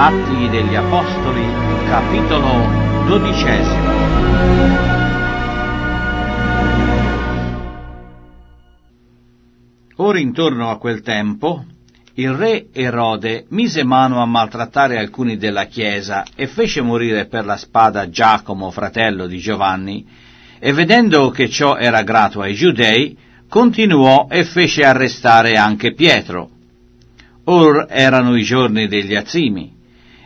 Atti degli Apostoli, capitolo dodicesimo. Ora intorno a quel tempo, il re Erode mise mano a maltrattare alcuni della Chiesa e fece morire per la spada Giacomo, fratello di Giovanni, e vedendo che ciò era grato ai giudei, continuò e fece arrestare anche Pietro. Or erano i giorni degli azimi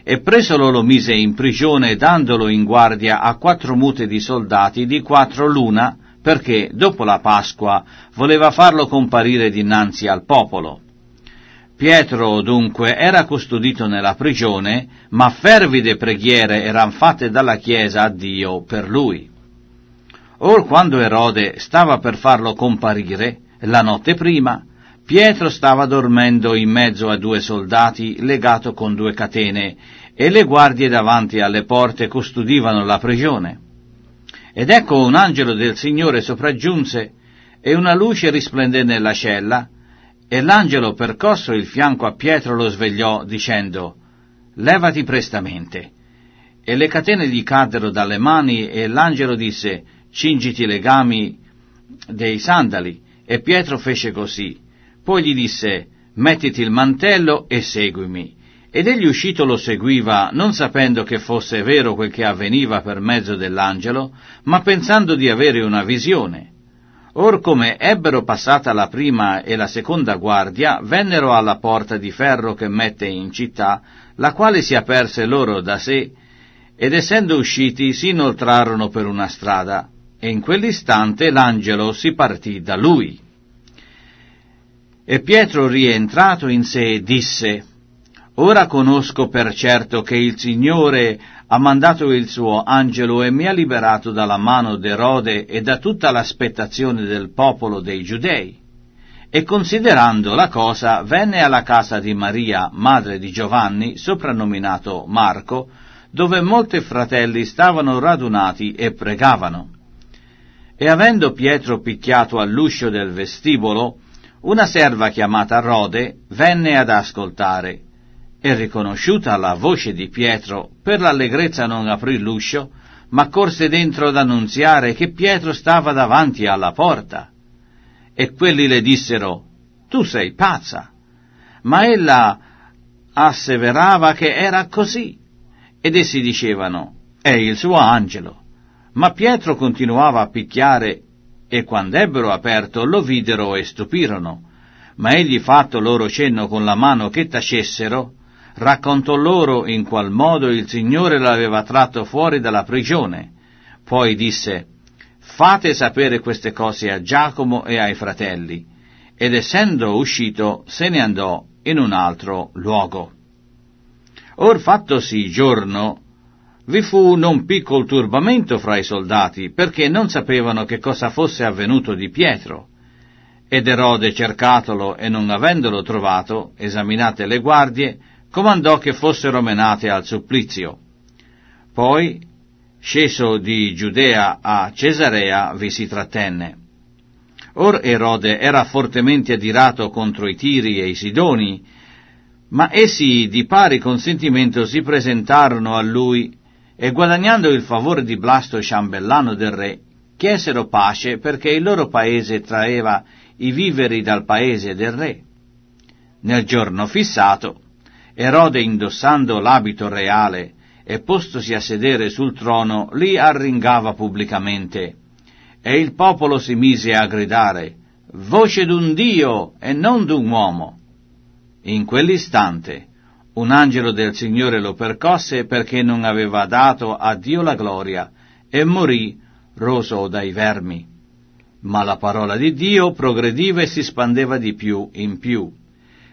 e presolo lo mise in prigione dandolo in guardia a quattro mute di soldati di quattro l'una perché, dopo la Pasqua, voleva farlo comparire dinanzi al popolo. Pietro, dunque, era custodito nella prigione, ma fervide preghiere eran fatte dalla Chiesa a Dio per lui. Or quando Erode stava per farlo comparire, la notte prima, Pietro stava dormendo in mezzo a due soldati legato con due catene e le guardie davanti alle porte custodivano la prigione. Ed ecco un angelo del Signore sopraggiunse e una luce risplende nella cella e l'angelo percosso il fianco a Pietro lo svegliò dicendo Levati prestamente. E le catene gli caddero dalle mani e l'angelo disse Cingiti i legami dei sandali e Pietro fece così poi gli disse, mettiti il mantello e seguimi. Ed egli uscito lo seguiva, non sapendo che fosse vero quel che avveniva per mezzo dell'angelo, ma pensando di avere una visione. Or come ebbero passata la prima e la seconda guardia, vennero alla porta di ferro che mette in città, la quale si aperse loro da sé, ed essendo usciti si inoltrarono per una strada, e in quell'istante l'angelo si partì da lui. E Pietro, rientrato in sé, disse, Ora conosco per certo che il Signore ha mandato il suo angelo e mi ha liberato dalla mano d'Erode e da tutta l'aspettazione del popolo dei giudei. E considerando la cosa, venne alla casa di Maria, madre di Giovanni, soprannominato Marco, dove molti fratelli stavano radunati e pregavano. E avendo Pietro picchiato all'uscio del vestibolo, una serva chiamata Rode venne ad ascoltare e riconosciuta la voce di Pietro, per l'allegrezza non aprì l'uscio, ma corse dentro ad annunziare che Pietro stava davanti alla porta. E quelli le dissero, tu sei pazza. Ma ella asseverava che era così. Ed essi dicevano, è il suo angelo. Ma Pietro continuava a picchiare e quando ebbero aperto lo videro e stupirono. Ma egli fatto loro cenno con la mano che tacessero, raccontò loro in qual modo il Signore l'aveva tratto fuori dalla prigione. Poi disse, fate sapere queste cose a Giacomo e ai fratelli. Ed essendo uscito, se ne andò in un altro luogo. Or fattosi giorno, vi fu non piccol turbamento fra i soldati, perché non sapevano che cosa fosse avvenuto di Pietro. Ed Erode, cercatolo e non avendolo trovato, esaminate le guardie, comandò che fossero menate al supplizio. Poi, sceso di Giudea a Cesarea, vi si trattenne. Or Erode era fortemente adirato contro i Tiri e i Sidoni, ma essi di pari consentimento si presentarono a lui e guadagnando il favore di Blasto Ciambellano del re, chiesero pace perché il loro paese traeva i viveri dal paese del re. Nel giorno fissato, Erode indossando l'abito reale e postosi a sedere sul trono, li arringava pubblicamente. E il popolo si mise a gridare, voce d'un Dio e non d'un uomo. In quell'istante un angelo del Signore lo percosse perché non aveva dato a Dio la gloria e morì roso dai vermi. Ma la parola di Dio progrediva e si spandeva di più in più.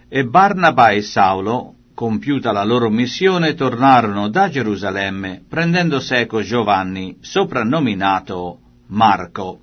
E Barnaba e Saulo, compiuta la loro missione, tornarono da Gerusalemme, prendendo seco Giovanni, soprannominato Marco.